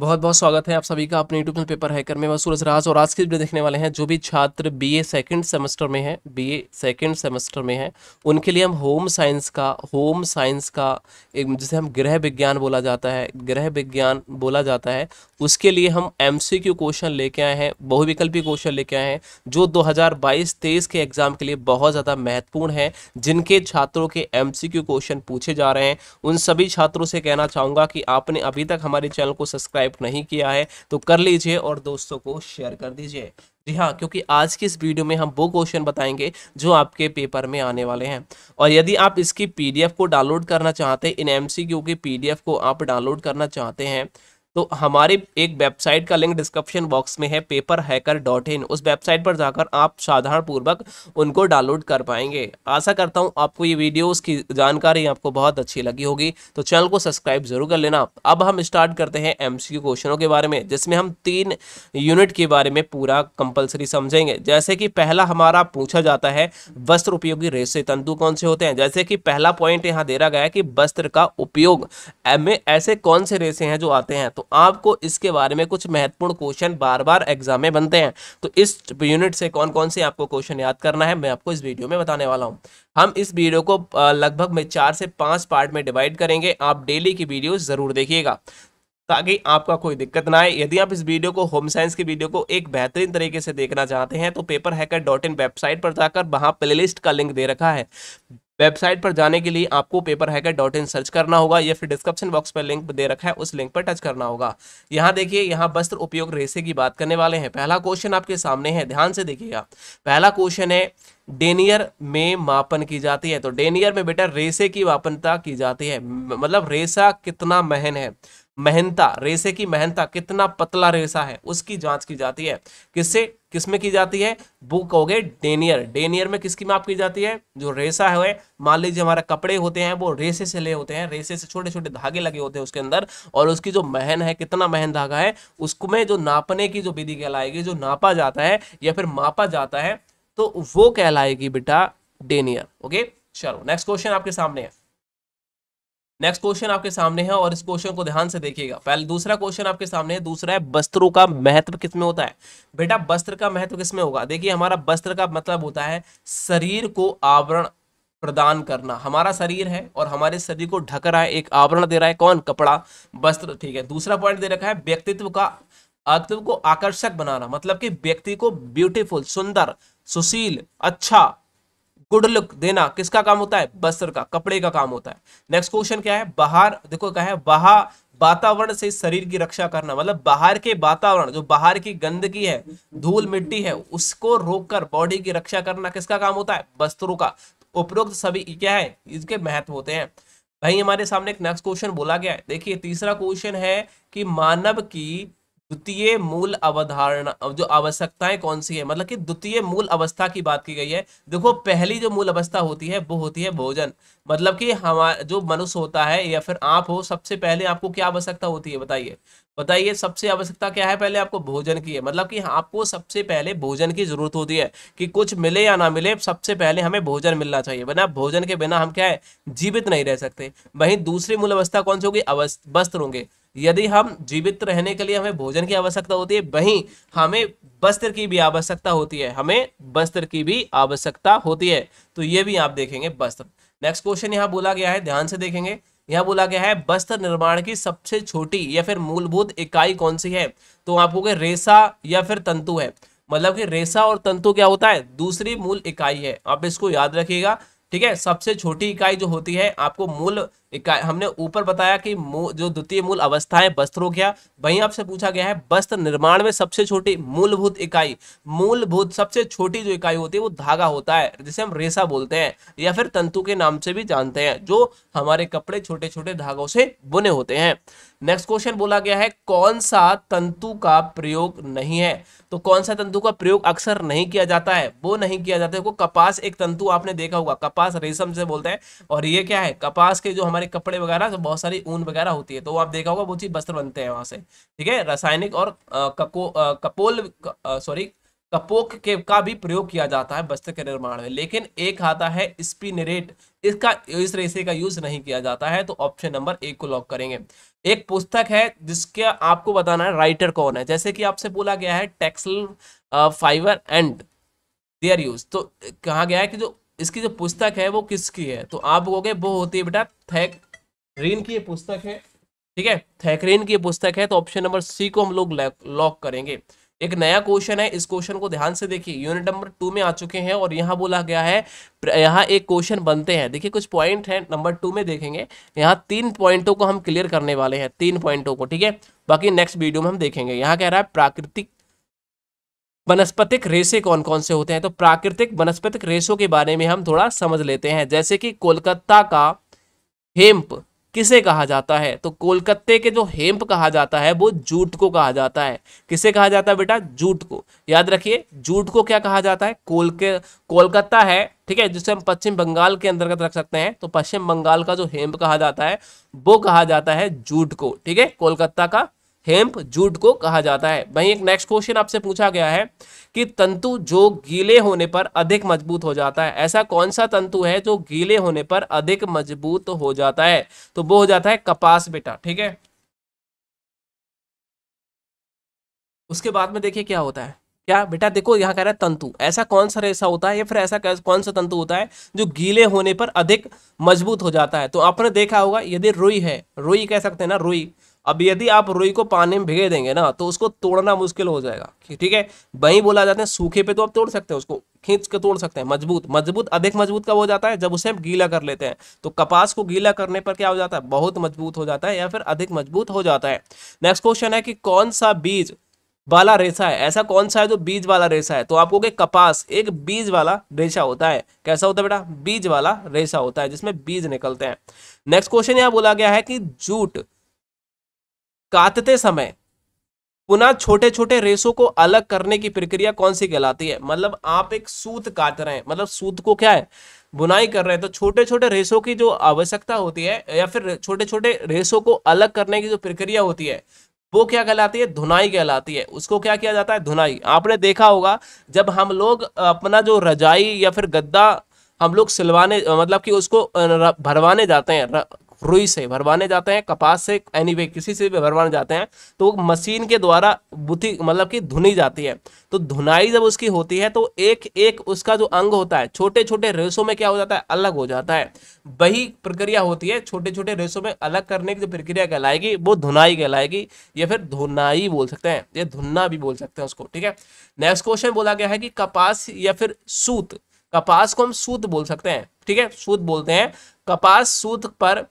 बहुत बहुत स्वागत है आप सभी का अपने यूट्यूब पेपर हैकर में मैं सूरज राज और आज की वीडियो देखने वाले हैं जो भी छात्र बीए सेकंड सेमेस्टर में है बीए सेकंड सेमेस्टर में है उनके लिए हम होम साइंस का होम साइंस का एक जिसे हम गृह विज्ञान बोला जाता है गृह विज्ञान बोला जाता है उसके लिए हम एम क्वेश्चन लेके आए हैं बहुविकल्पी क्वेश्चन लेके आए हैं जो दो हज़ार के एग्ज़ाम के लिए बहुत ज़्यादा महत्वपूर्ण है जिनके छात्रों के एम क्वेश्चन पूछे जा रहे हैं उन सभी छात्रों से कहना चाहूँगा कि आपने अभी तक हमारे चैनल को सब्सक्राइब सब्सक्राइब नहीं किया है तो कर लीजिए और दोस्तों को शेयर कर दीजिए जी हाँ क्योंकि आज की इस वीडियो में हम वो क्वेश्चन बताएंगे जो आपके पेपर में आने वाले हैं और यदि आप इसकी पीडीएफ को डाउनलोड करना चाहते हैं इन एमसीक्यू की पीडीएफ को आप डाउनलोड करना चाहते हैं तो हमारी एक वेबसाइट का लिंक डिस्क्रिप्शन बॉक्स में है पेपर हैकर डॉट इन उस वेबसाइट पर जाकर आप साधारण पूर्वक उनको डाउनलोड कर पाएंगे आशा करता हूँ आपको ये वीडियो की जानकारी आपको बहुत अच्छी लगी होगी तो चैनल को सब्सक्राइब जरूर कर लेना अब हम स्टार्ट करते हैं एम क्वेश्चनों के बारे में जिसमें हम तीन यूनिट के बारे में पूरा कंपल्सरी समझेंगे जैसे कि पहला हमारा पूछा जाता है वस्त्र उपयोगी रेसे तंतु कौन से होते हैं जैसे कि पहला पॉइंट यहाँ दे रहा गया है कि वस्त्र का उपयोग में ऐसे कौन से रेसे हैं जो आते हैं तो आपको इसके बारे में कुछ महत्वपूर्ण क्वेश्चन बार बार एग्जाम में बनते हैं तो इस यूनिट से कौन कौन से आपको क्वेश्चन याद करना है मैं आपको इस वीडियो में बताने वाला हूँ हम इस वीडियो को लगभग में चार से पाँच पार्ट में डिवाइड करेंगे आप डेली की वीडियो ज़रूर देखिएगा ताकि आपका कोई दिक्कत ना आए यदि आप इस वीडियो को होम साइंस की वीडियो को एक बेहतरीन तरीके से देखना चाहते हैं तो paper hacker dot in website पर जाकर वहाँ प्लेलिस्ट का लिंक दे रखा है वेबसाइट पर जाने के लिए आपको paper hacker dot in search करना होगा या फिर डिस्क्रिप्शन बॉक्स पर लिंक दे रखा है उस लिंक पर टच करना होगा यहाँ देखिए यहाँ वस्त्र उपयोग रेसे की बात करने वाले हैं पहला क्वेश्चन आपके सामने है ध्यान से देखिएगा पहला क्वेश्चन है डेनियर में मापन की जाती है तो डेनियर में बेटा रेसे की मापनता की जाती है मतलब रेसा कितना महन है महनता रेसे की महनता कितना पतला रेसा है उसकी जांच की जाती है किससे किसमें की जाती है बुक हो गए डेनियर डेनियर में किसकी माप की जाती है जो रेसा है मान लीजिए हमारे कपड़े होते हैं वो रेसे से ले होते हैं रेसे से छोटे छोटे धागे लगे होते हैं उसके अंदर और उसकी जो महन है कितना महन धागा है उसको में जो नापने की जो विधि कहलाएगी जो नापा जाता है या फिर मापा जाता है तो वो कहलाएगी बेटा डेनियर ओके चलो नेक्स्ट क्वेश्चन आपके सामने है नेक्स्ट क्वेश्चन आपके सामने है और इस क्वेश्चन को ध्यान से देखिएगा पहले दूसरा क्वेश्चन आपके सामने है दूसरा है वस्त्रों का महत्व किसमें होता है बेटा वस्त्र का महत्व किसमें होगा देखिए हमारा वस्त्र का मतलब होता है शरीर को आवरण प्रदान करना हमारा शरीर है और हमारे शरीर को ढक रहा है एक आवरण दे रहा है कौन कपड़ा वस्त्र ठीक है दूसरा पॉइंट दे रखा है व्यक्तित्व का व्यक्तित्व को आकर्षक बनाना मतलब कि व्यक्ति को ब्यूटीफुल सुंदर सुशील अच्छा गुड लुक देना किसका काम होता है बस्तर का कपड़े का काम होता है नेक्स्ट क्वेश्चन क्या है बाहर देखो क्या है बाहर वातावरण से शरीर की रक्षा करना मतलब बाहर के वातावरण जो बाहर की गंदगी है धूल मिट्टी है उसको रोककर बॉडी की रक्षा करना किसका काम होता है वस्त्रों का उपरोक्त सभी क्या है इसके महत्व होते हैं भाई हमारे सामने एक नेक्स्ट क्वेश्चन बोला गया है देखिए तीसरा क्वेश्चन है कि मानव की द्वितीय मूल अवधारणा जो आवश्यकताएं कौन सी है मतलब कि द्वितीय मूल अवस्था की बात की गई है देखो पहली जो मूल अवस्था होती है वो होती है भोजन मतलब कि हमारा जो मनुष्य होता है या फिर आप हो सबसे पहले आपको क्या आवश्यकता होती है बताइए बताइए सबसे आवश्यकता क्या है पहले आपको भोजन की है मतलब कि आपको सबसे पहले भोजन की जरूरत होती है कि कुछ मिले या ना मिले सबसे पहले हमें भोजन मिलना चाहिए वरना भोजन के बिना हम क्या है जीवित नहीं रह सकते वहीं दूसरी मूल अवस्था कौन सी होगी वस्त्र होंगे यदि हम जीवित रहने के लिए हमें भोजन की आवश्यकता होती है वहीं हमें वस्त्र की भी आवश्यकता होती है हमें वस्त्र की भी आवश्यकता होती है तो ये भी आप देखेंगे वस्त्र नेक्स्ट क्वेश्चन यहाँ बोला गया है ध्यान से देखेंगे यहाँ बोला गया है वस्त्र निर्माण की सबसे छोटी या फिर मूलभूत इकाई कौन सी है तो आपको के रेसा या फिर तंतु है मतलब कि रेसा और तंतु क्या होता है दूसरी मूल इकाई है आप इसको याद रखिएगा ठीक है सबसे छोटी इकाई जो होती है आपको मूल इकाई हमने ऊपर बताया कि जो द्वितीय मूल अवस्था है वस्त्र हो गया वहीं आपसे पूछा गया है वस्त्र निर्माण में सबसे छोटी मूलभूत इकाई मूलभूत सबसे छोटी जो इकाई होती है वो धागा होता है जिसे हम रेसा बोलते हैं या फिर तंतु के नाम से भी जानते हैं जो हमारे कपड़े छोटे छोटे धागों से बुने होते हैं नेक्स्ट क्वेश्चन बोला गया है कौन सा तंतु का प्रयोग नहीं है तो कौन सा तंतु का प्रयोग अक्सर नहीं किया जाता है वो नहीं किया जाता है कपास एक तंतु आपने देखा होगा कपास रेशम से बोलते हैं और ये क्या है कपास के जो हमारे सारे कपड़े वगैरह तो बहुत सारी ऊन वगैरह होती है तो वो आप देखा होगा बहुत ही वस्त्र बनते हैं वहाँ से ठीक है रासायनिक और कको कपोल सॉरी कपोक के का भी प्रयोग किया जाता है वस्त्र के निर्माण में लेकिन एक आता है स्पिनरेट इसका इस रेसे का यूज नहीं किया जाता है तो ऑप्शन नंबर एक को लॉक करेंगे एक पुस्तक है जिसके आपको बताना है राइटर कौन है जैसे कि आपसे बोला गया है textile fibre and their use तो कहा गया है कि जो इसकी जो पुस्तक है वो किसकी है तो आप बोलोगे वो होती है बेटा रीन की पुस्तक है ठीक है थैकरीन की पुस्तक है तो ऑप्शन नंबर सी को हम लोग लॉक करेंगे एक नया क्वेश्चन है इस क्वेश्चन को ध्यान से देखिए यूनिट नंबर टू में आ चुके हैं और यहाँ बोला गया है यहाँ एक क्वेश्चन बनते हैं देखिए कुछ पॉइंट हैं नंबर टू में देखेंगे यहाँ तीन पॉइंटों को हम क्लियर करने वाले हैं तीन पॉइंटों को ठीक है बाकी नेक्स्ट वीडियो में हम देखेंगे यहाँ कह रहा है प्राकृतिक वनस्पतिक रेसे कौन कौन से होते हैं तो प्राकृतिक वनस्पतिक रेशों के बारे में हम थोड़ा समझ लेते हैं जैसे कि कोलकाता का हेम्प किसे कहा जाता है तो कोलकाते के जो हेम्प कहा जाता है वो जूट को कहा जाता है किसे कहा जाता है बेटा जूट को याद रखिए जूट को क्या कहा जाता है कोल के कोलकाता है ठीक है जिसे हम पश्चिम बंगाल के अंतर्गत रख सकते हैं तो पश्चिम बंगाल का जो हेम्प कहा जाता है वो कहा जाता है जूट को ठीक है कोलकाता का हेम्प जूट को कहा जाता है वहीं एक नेक्स्ट क्वेश्चन आपसे पूछा गया है कि तंतु जो गीले होने पर अधिक मजबूत हो जाता है ऐसा कौन सा तंतु है जो गीले होने पर अधिक मजबूत हो जाता है तो वो हो जाता है कपास बेटा ठीक है उसके बाद में देखिए क्या होता है क्या बेटा देखो यहाँ कह रहा है तंतु ऐसा कौन सा रेसा होता है या फिर ऐसा कौन सा तंतु होता है जो गीले होने पर अधिक मजबूत हो जाता है तो आपने देखा होगा यदि रुई है रुई कह सकते हैं ना रुई अब यदि आप रुई को पानी में भिगे देंगे ना तो उसको तोड़ना मुश्किल हो जाएगा ठीक है वहीं बोला जाता है सूखे पे तो आप तोड़ सकते हैं उसको खींच के तोड़ सकते हैं मजबूत मजबूत अधिक मजबूत कब हो जाता है जब उसे हम गीला कर लेते हैं तो कपास को गीला करने पर क्या हो जाता है बहुत मजबूत हो जाता है या फिर अधिक मजबूत हो जाता है नेक्स्ट क्वेश्चन है कि कौन सा बीज वाला रेशा है ऐसा कौन सा है जो बीज वाला रेशा है तो आपको के कपास एक बीज वाला रेशा होता है कैसा होता है बेटा बीज वाला रेशा होता है जिसमें बीज निकलते हैं नेक्स्ट क्वेश्चन यहाँ बोला गया है कि जूट काटते समय पुनः छोटे छोटे रेशों को अलग करने की प्रक्रिया कौन सी कहलाती है मतलब आप एक सूत काट रहे हैं मतलब सूत को क्या है बुनाई कर रहे हैं तो छोटे छोटे रेशों की जो आवश्यकता होती है या फिर छोटे छोटे रेशों को अलग करने की जो प्रक्रिया होती है वो क्या कहलाती है धुनाई कहलाती है उसको क्या किया जाता है धुनाई आपने देखा होगा जब हम लोग अपना जो रजाई या फिर गद्दा हम लोग सिलवाने मतलब कि उसको भरवाने जाते हैं रुई से भरवाने जाते हैं कपास से एनी किसी से भी भरवाने जाते हैं तो मशीन के द्वारा बुथी मतलब कि धुनी जाती है तो धुनाई जब उसकी होती है तो एक एक उसका जो अंग होता है छोटे छोटे रेसों में क्या हो जाता है अलग हो जाता है वही प्रक्रिया होती है छोटे छोटे रेसों में अलग करने की जो प्रक्रिया कहलाएगी वो धुनाई कहलाएगी या फिर धुनाई बोल सकते हैं या धुन्ना भी बोल सकते हैं उसको ठीक है नेक्स्ट क्वेश्चन बोला गया है कि कपास या फिर सूत कपास को हम सूत बोल सकते हैं ठीक है सूत बोलते हैं कपास सूत पर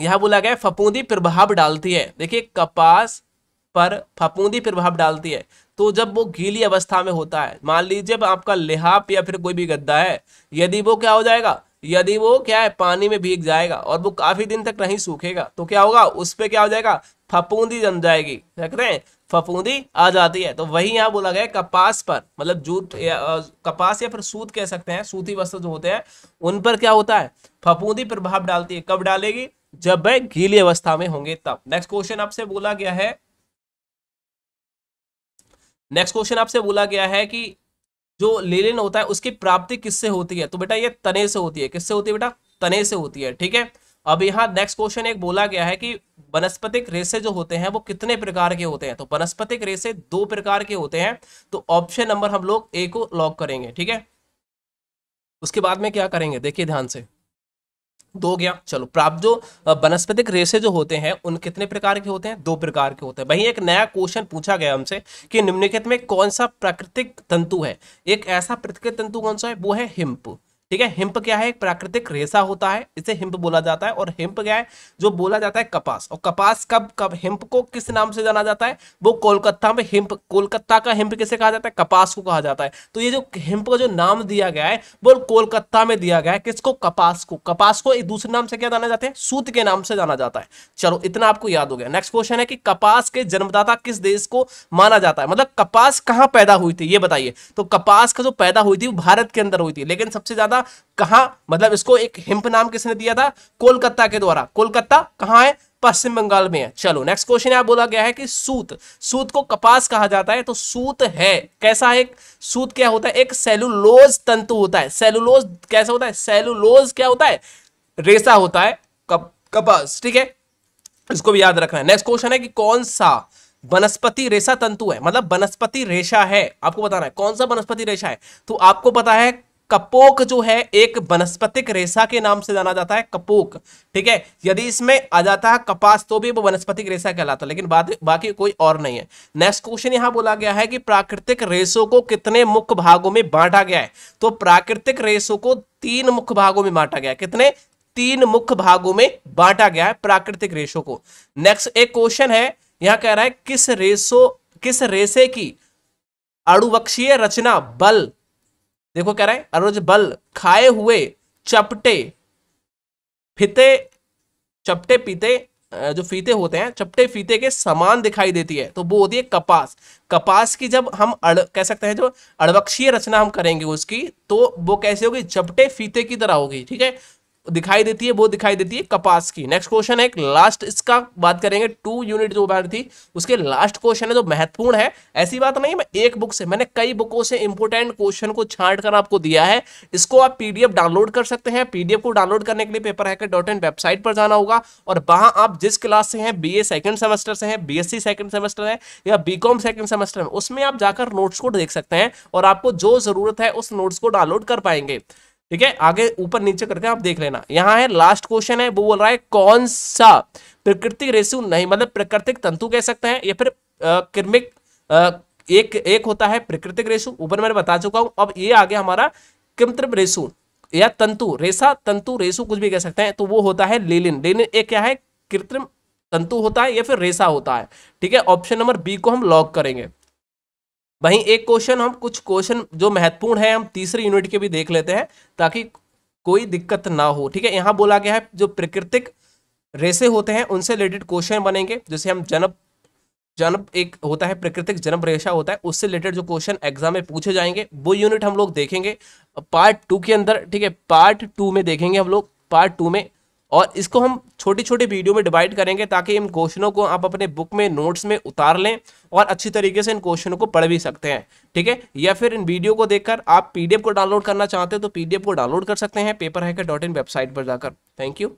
यहाँ बोला गया फपूंदी प्रभाव डालती है देखिए कपास पर फपूंदी प्रभाव डालती है तो जब वो गीली अवस्था में होता है मान लीजिए आपका लिहाफ या फिर कोई भी गद्दा है यदि वो क्या हो जाएगा यदि वो क्या है पानी में भीग जाएगा और वो काफी दिन तक नहीं सूखेगा तो क्या होगा उस पर क्या हो जाएगा फपूंदी जम जाएगी देख रहे हैं फपूंदी आ जाती है तो वही यहाँ बोला गया कपास पर मतलब जूट या कपास या फिर सूत कह सकते हैं सूती वस्त्र जो होते हैं उन पर क्या होता है फपूंदी प्रभाव डालती है कब डालेगी जब वह गीली अवस्था में होंगे तब नेक्स्ट क्वेश्चन आपसे बोला गया है नेक्स्ट क्वेश्चन आपसे बोला गया है कि जो लेलिन होता है उसकी प्राप्ति किससे होती है तो बेटा ये तने से होती है किससे होती है बेटा तने से होती है ठीक है अब यहाँ नेक्स्ट क्वेश्चन एक बोला गया है कि वनस्पतिक रेसे जो होते हैं वो कितने प्रकार के होते हैं तो वनस्पतिक रेसे दो प्रकार के होते हैं तो ऑप्शन नंबर हम लोग ए को लॉक करेंगे ठीक है उसके बाद में क्या करेंगे देखिए ध्यान से दो गया चलो प्राप्त जो वनस्पतिक रेशे जो होते हैं उन कितने प्रकार के होते हैं दो प्रकार के होते हैं वहीं एक नया क्वेश्चन पूछा गया हमसे कि निम्नलिखित में कौन सा प्राकृतिक तंतु है एक ऐसा प्राकृतिक तंतु कौन सा है वो है हिम्प ठीक है हिम्प क्या है एक प्राकृतिक रेशा होता है इसे हिम्प बोला जाता है और हिम्प क्या है जो बोला जाता है कपास और कपास कब कब हिम्प को किस नाम से जाना जाता है वो कोलकाता में हिम्प कोलकाता का हिम्प किसे कहा जाता है कपास को कहा जाता है तो ये जो हिम्प का जो नाम दिया गया है वो कोलकाता में दिया गया है किसको कपास को कपास को एक दूसरे नाम से क्या जाना जाता है सूत के नाम से जाना जाता है चलो इतना आपको याद हो गया नेक्स्ट क्वेश्चन है कि कपास के जन्मदाता किस देश को माना जाता है मतलब कपास कहाँ पैदा हुई थी ये बताइए तो कपास का जो पैदा हुई थी वो भारत के अंदर हुई थी लेकिन सबसे ज्यादा था कहा मतलब इसको एक हिम्प नाम किसने दिया था कोलकाता के द्वारा कोलकाता कहाँ है पश्चिम बंगाल में है चलो नेक्स्ट क्वेश्चन यहाँ बोला गया है कि सूत सूत को कपास कहा जाता है तो सूत है कैसा है सूत क्या होता है एक सेलुलोज तंतु होता है सेलुलोज कैसा होता है सेलुलोज क्या होता है रेसा होता है कप, कपास ठीक है इसको भी याद रखना है नेक्स्ट क्वेश्चन है कि कौन सा वनस्पति रेशा तंतु है मतलब वनस्पति रेशा है आपको बताना है कौन सा वनस्पति रेशा है तो आपको पता है कपोक जो है एक वनस्पतिक रेशा के नाम से जाना जाता है कपोक ठीक है यदि इसमें आ जाता है कपास तो भी वो वनस्पतिक रेशा कहलाता है लेकिन बात बाकी कोई और नहीं है नेक्स्ट क्वेश्चन यहां बोला गया है कि प्राकृतिक रेशों को कितने मुख्य भागों में बांटा गया है तो प्राकृतिक रेशों को तीन मुख्य भागों में बांटा गया है कितने तीन मुख्य भागों में बांटा गया है प्राकृतिक रेशों को नेक्स्ट एक क्वेश्चन है यहां कह रहा है किस रेशो किस रेशे की अड़ुवक्षीय रचना बल देखो कह रहे हैं अरुज बल खाए हुए चपटे फिते चपटे पीते जो फीते होते हैं चपटे फीते के समान दिखाई देती है तो वो होती है कपास कपास की जब हम अड़ कह सकते हैं जो अड़वक्षीय रचना हम करेंगे उसकी तो वो कैसे होगी चपटे फीते की तरह होगी ठीक है दिखाई देती है वो दिखाई देती है कपास की नेक्स्ट क्वेश्चन है लास्ट इसका बात करेंगे टू यूनिट जो बार थी उसके लास्ट क्वेश्चन है जो महत्वपूर्ण है ऐसी बात नहीं मैं एक बुक से मैंने कई बुकों से इंपोर्टेंट क्वेश्चन को छांट कर आपको दिया है इसको आप पीडीएफ डाउनलोड कर सकते हैं पीडीएफ को डाउनलोड करने के लिए paper hacker dot in website पर जाना होगा और वहां आप जिस क्लास से हैं बी ए सेकेंड सेमेस्टर से हैं B S C second semester है या बी कॉम सेकेंड सेमेस्टर है उसमें आप जाकर नोट्स को देख सकते हैं और आपको जो जरूरत है उस नोट्स को डाउनलोड कर पाएंगे ठीक है आगे ऊपर नीचे करके आप देख लेना यहाँ है लास्ट क्वेश्चन है वो बोल रहा है कौन सा प्रकृतिक रेशु नहीं मतलब प्राकृतिक तंतु कह सकते हैं या फिर कृमिक एक एक होता है प्राकृतिक रेशु ऊपर मैंने बता चुका हूं अब ये आगे हमारा कृत्रिम रेशु या तंतु रेशा तंतु रेशु कुछ भी कह सकते हैं तो वो होता है लेलिन लेलिन एक क्या है कृत्रिम तंतु होता है या फिर रेशा होता है ठीक है ऑप्शन नंबर बी को हम लॉक करेंगे वहीं एक क्वेश्चन हम कुछ क्वेश्चन जो महत्वपूर्ण है हम तीसरी यूनिट के भी देख लेते हैं ताकि कोई दिक्कत ना हो ठीक है यहाँ बोला गया है जो प्राकृतिक रेसे होते हैं उनसे रिलेटेड क्वेश्चन बनेंगे जैसे हम जनप जन्म एक होता है प्राकृतिक जन्म रेशा होता है उससे रिलेटेड जो क्वेश्चन एग्जाम में पूछे जाएंगे वो यूनिट हम लोग देखेंगे पार्ट टू के अंदर ठीक है पार्ट टू में देखेंगे हम लोग पार्ट टू में और इसको हम छोटी छोटी वीडियो में डिवाइड करेंगे ताकि इन क्वेश्चनों को आप अपने बुक में नोट्स में उतार लें और अच्छी तरीके से इन क्वेश्चनों को पढ़ भी सकते हैं ठीक है या फिर इन वीडियो को देखकर आप पीडीएफ को डाउनलोड करना चाहते हैं तो पीडीएफ को डाउनलोड कर सकते हैं paper hacker dot in website पर जाकर थैंक यू